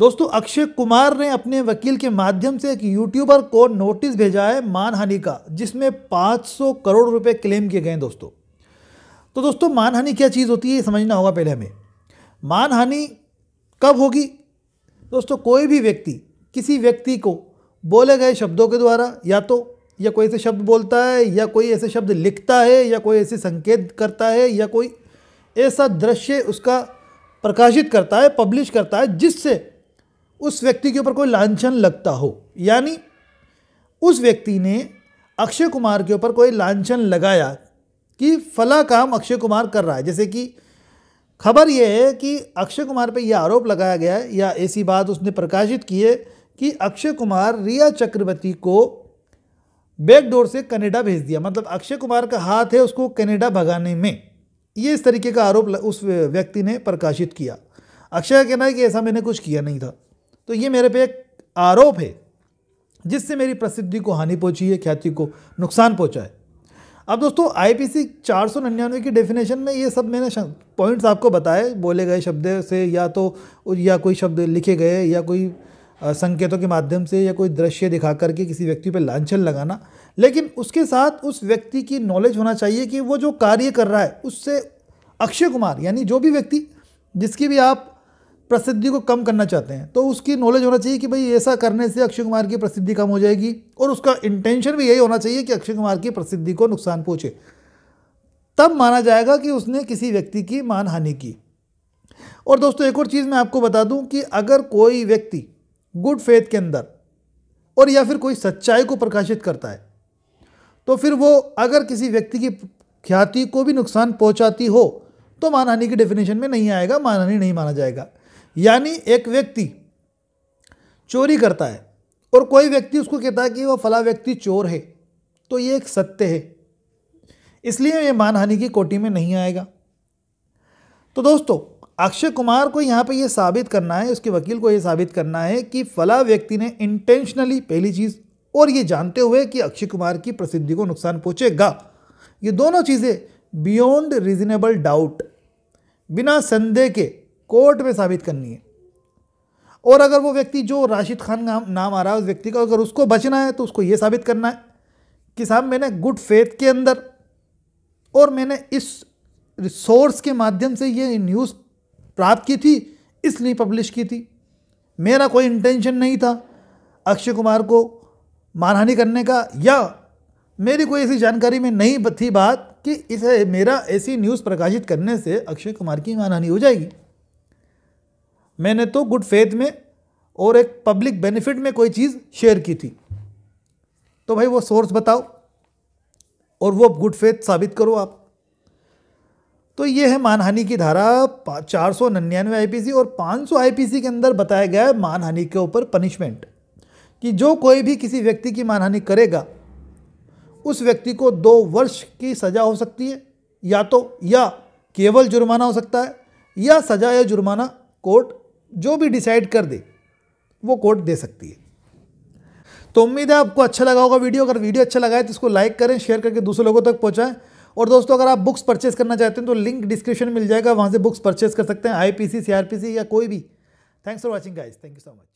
दोस्तों अक्षय कुमार ने अपने वकील के माध्यम से एक यूट्यूबर को नोटिस भेजा है मानहानि का जिसमें 500 करोड़ रुपए क्लेम किए गए हैं दोस्तों तो दोस्तों मानहानि क्या चीज़ होती है ये समझना होगा पहले हमें मानहानि कब होगी दोस्तों कोई भी व्यक्ति किसी व्यक्ति को बोले गए शब्दों के द्वारा या तो या कोई ऐसे शब्द बोलता है या कोई ऐसे शब्द लिखता है या कोई ऐसे संकेत करता है या कोई ऐसा दृश्य उसका प्रकाशित करता है पब्लिश करता है जिससे उस व्यक्ति के ऊपर कोई लांछन लगता हो यानी उस व्यक्ति ने अक्षय कुमार के ऊपर कोई लांछन लगाया कि फला काम अक्षय कुमार कर रहा है जैसे कि खबर यह है कि अक्षय कुमार पे यह आरोप लगाया गया है या ऐसी बात उसने प्रकाशित की है कि अक्षय कुमार रिया चक्रवर्ती को बैकडोर से कनाडा भेज दिया मतलब अक्षय कुमार का हाथ है उसको कनाडा भगाने में ये इस तरीके का आरोप उस व्यक्ति ने प्रकाशित किया अक्षय का कहना है कि ऐसा मैंने कुछ किया नहीं था तो ये मेरे पे एक आरोप है जिससे मेरी प्रसिद्धि को हानि पहुंची है ख्याति को नुकसान पहुंचा है अब दोस्तों आईपीसी 499 की डेफिनेशन में ये सब मैंने पॉइंट्स आपको बताए बोले गए शब्द से या तो या कोई शब्द लिखे गए या कोई संकेतों के माध्यम से या कोई दृश्य दिखा करके किसी व्यक्ति पर लाछन लगाना लेकिन उसके साथ उस व्यक्ति की नॉलेज होना चाहिए कि वो जो कार्य कर रहा है उससे अक्षय कुमार यानी जो भी व्यक्ति जिसकी भी आप प्रसिद्धि को कम करना चाहते हैं तो उसकी नॉलेज होना चाहिए कि भाई ऐसा करने से अक्षय कुमार की प्रसिद्धि कम हो जाएगी और उसका इंटेंशन भी यही होना चाहिए कि अक्षय कुमार की प्रसिद्धि को नुकसान पहुँचे तब माना जाएगा कि उसने किसी व्यक्ति की मानहानि की और दोस्तों एक और चीज़ मैं आपको बता दूं कि अगर कोई व्यक्ति गुड फेथ के अंदर और या फिर कोई सच्चाई को प्रकाशित करता है तो फिर वो अगर किसी व्यक्ति की ख्याति को भी नुकसान पहुंचाती हो तो मानहानि की डेफिनेशन में नहीं आएगा मानहानि नहीं माना जाएगा यानी एक व्यक्ति चोरी करता है और कोई व्यक्ति उसको कहता है कि वह फला व्यक्ति चोर है तो ये एक सत्य है इसलिए ये मानहानि की कोटि में नहीं आएगा तो दोस्तों अक्षय कुमार को यहाँ पे ये साबित करना है उसके वकील को ये साबित करना है कि फला व्यक्ति ने इंटेंशनली पहली चीज़ और ये जानते हुए कि अक्षय कुमार की प्रसिद्धि को नुकसान पहुँचेगा ये दोनों चीज़ें बियॉन्ड रीजनेबल डाउट बिना संदेह के कोर्ट में साबित करनी है और अगर वो व्यक्ति जो राशिद खान का नाम आ रहा है उस व्यक्ति का अगर उसको बचना है तो उसको ये साबित करना है कि साहब मैंने गुड फेथ के अंदर और मैंने इस रिसोर्स के माध्यम से ये न्यूज़ प्राप्त की थी इसलिए पब्लिश की थी मेरा कोई इंटेंशन नहीं था अक्षय कुमार को मानहानि करने का या मेरी कोई ऐसी जानकारी में नहीं थी बात कि इसे मेरा ऐसी न्यूज़ प्रकाशित करने से अक्षय कुमार की मानहानि हो जाएगी मैंने तो गुड फेथ में और एक पब्लिक बेनिफिट में कोई चीज़ शेयर की थी तो भाई वो सोर्स बताओ और वो गुड फेथ साबित करो आप तो ये है मानहानि की धारा चार सौ निन्यानवे आई और पाँच सौ आई के अंदर बताया गया है मानहानि के ऊपर पनिशमेंट कि जो कोई भी किसी व्यक्ति की मानहानि करेगा उस व्यक्ति को दो वर्ष की सज़ा हो सकती है या तो या केवल जुर्माना हो सकता है या सज़ा या जुर्माना कोर्ट जो भी डिसाइड कर दे वो कोर्ट दे सकती है तो उम्मीद है आपको अच्छा लगा होगा वीडियो अगर वीडियो अच्छा लगा है तो इसको लाइक करें शेयर करके दूसरे लोगों तक पहुँचाएँ और दोस्तों अगर आप बुक्स परचेस करना चाहते हैं तो लिंक डिस्क्रिप्शन मिल जाएगा वहां से बुक्स परचेस कर सकते हैं आईपीसी सीआरपीसी या कोई भी thanks for watching guys thank you so much